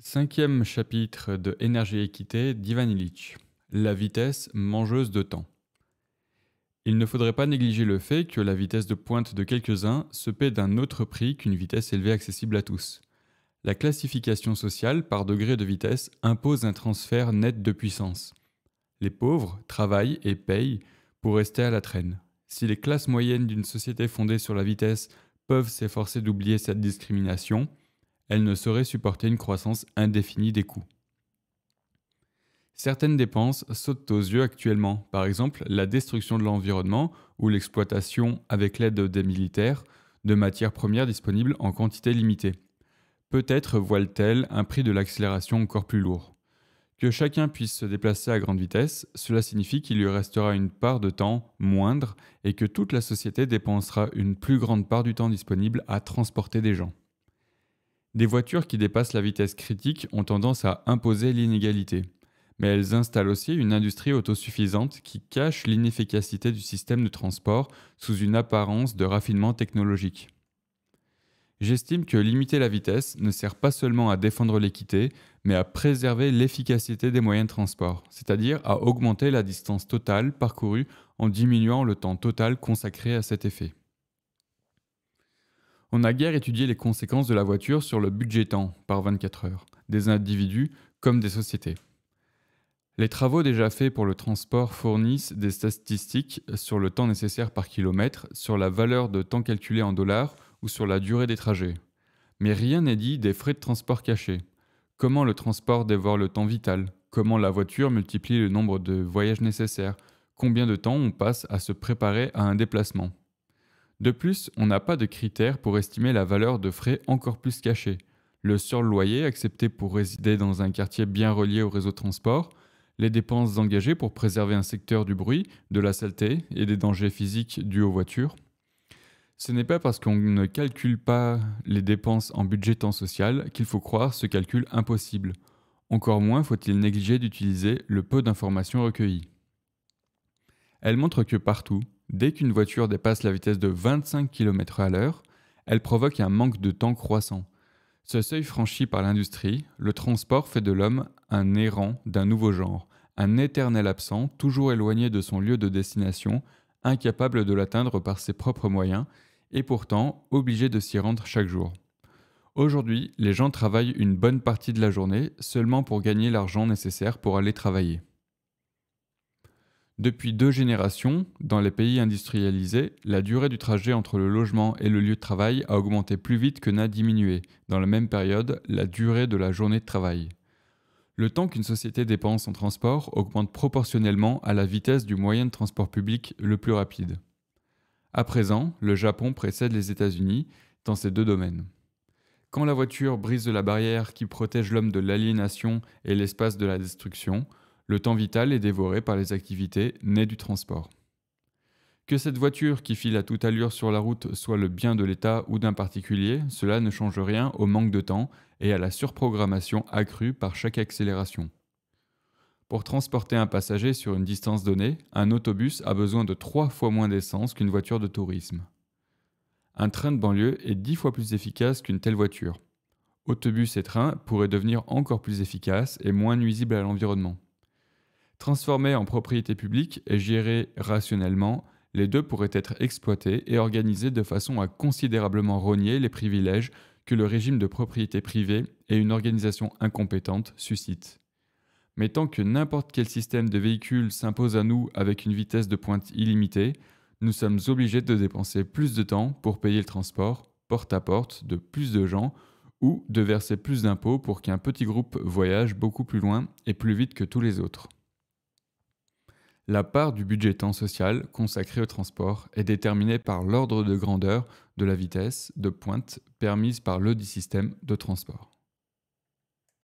Cinquième chapitre de Énergie équité d'Ivan Illich. La vitesse mangeuse de temps. Il ne faudrait pas négliger le fait que la vitesse de pointe de quelques-uns se paie d'un autre prix qu'une vitesse élevée accessible à tous. La classification sociale par degré de vitesse impose un transfert net de puissance. Les pauvres travaillent et payent pour rester à la traîne. Si les classes moyennes d'une société fondée sur la vitesse peuvent s'efforcer d'oublier cette discrimination, elle ne saurait supporter une croissance indéfinie des coûts. Certaines dépenses sautent aux yeux actuellement, par exemple la destruction de l'environnement ou l'exploitation, avec l'aide des militaires, de matières premières disponibles en quantité limitée. Peut-être voile-t-elle un prix de l'accélération encore plus lourd. Que chacun puisse se déplacer à grande vitesse, cela signifie qu'il lui restera une part de temps moindre et que toute la société dépensera une plus grande part du temps disponible à transporter des gens. Des voitures qui dépassent la vitesse critique ont tendance à imposer l'inégalité, mais elles installent aussi une industrie autosuffisante qui cache l'inefficacité du système de transport sous une apparence de raffinement technologique. J'estime que limiter la vitesse ne sert pas seulement à défendre l'équité, mais à préserver l'efficacité des moyens de transport, c'est-à-dire à augmenter la distance totale parcourue en diminuant le temps total consacré à cet effet. On a guère étudié les conséquences de la voiture sur le budget temps par 24 heures, des individus comme des sociétés. Les travaux déjà faits pour le transport fournissent des statistiques sur le temps nécessaire par kilomètre, sur la valeur de temps calculé en dollars ou sur la durée des trajets. Mais rien n'est dit des frais de transport cachés. Comment le transport dévore le temps vital Comment la voiture multiplie le nombre de voyages nécessaires Combien de temps on passe à se préparer à un déplacement de plus, on n'a pas de critères pour estimer la valeur de frais encore plus cachés. Le surloyer accepté pour résider dans un quartier bien relié au réseau de transport, les dépenses engagées pour préserver un secteur du bruit, de la saleté et des dangers physiques dus aux voitures. Ce n'est pas parce qu'on ne calcule pas les dépenses en budget temps social qu'il faut croire ce calcul impossible. Encore moins faut-il négliger d'utiliser le peu d'informations recueillies. Elle montre que partout, Dès qu'une voiture dépasse la vitesse de 25 km à l'heure, elle provoque un manque de temps croissant. Ce seuil franchi par l'industrie, le transport fait de l'homme un errant d'un nouveau genre, un éternel absent, toujours éloigné de son lieu de destination, incapable de l'atteindre par ses propres moyens, et pourtant obligé de s'y rendre chaque jour. Aujourd'hui, les gens travaillent une bonne partie de la journée seulement pour gagner l'argent nécessaire pour aller travailler. Depuis deux générations, dans les pays industrialisés, la durée du trajet entre le logement et le lieu de travail a augmenté plus vite que n'a diminué, dans la même période, la durée de la journée de travail. Le temps qu'une société dépense en transport augmente proportionnellement à la vitesse du moyen de transport public le plus rapide. À présent, le Japon précède les États-Unis dans ces deux domaines. Quand la voiture brise la barrière qui protège l'homme de l'aliénation et l'espace de la destruction, le temps vital est dévoré par les activités nées du transport. Que cette voiture qui file à toute allure sur la route soit le bien de l'État ou d'un particulier, cela ne change rien au manque de temps et à la surprogrammation accrue par chaque accélération. Pour transporter un passager sur une distance donnée, un autobus a besoin de trois fois moins d'essence qu'une voiture de tourisme. Un train de banlieue est dix fois plus efficace qu'une telle voiture. Autobus et train pourraient devenir encore plus efficaces et moins nuisibles à l'environnement. Transformés en propriété publique et gérés rationnellement, les deux pourraient être exploités et organisés de façon à considérablement rogner les privilèges que le régime de propriété privée et une organisation incompétente suscitent. Mais tant que n'importe quel système de véhicules s'impose à nous avec une vitesse de pointe illimitée, nous sommes obligés de dépenser plus de temps pour payer le transport, porte à porte, de plus de gens, ou de verser plus d'impôts pour qu'un petit groupe voyage beaucoup plus loin et plus vite que tous les autres. La part du budget temps social consacré au transport est déterminée par l'ordre de grandeur de la vitesse de pointe permise par le système de transport.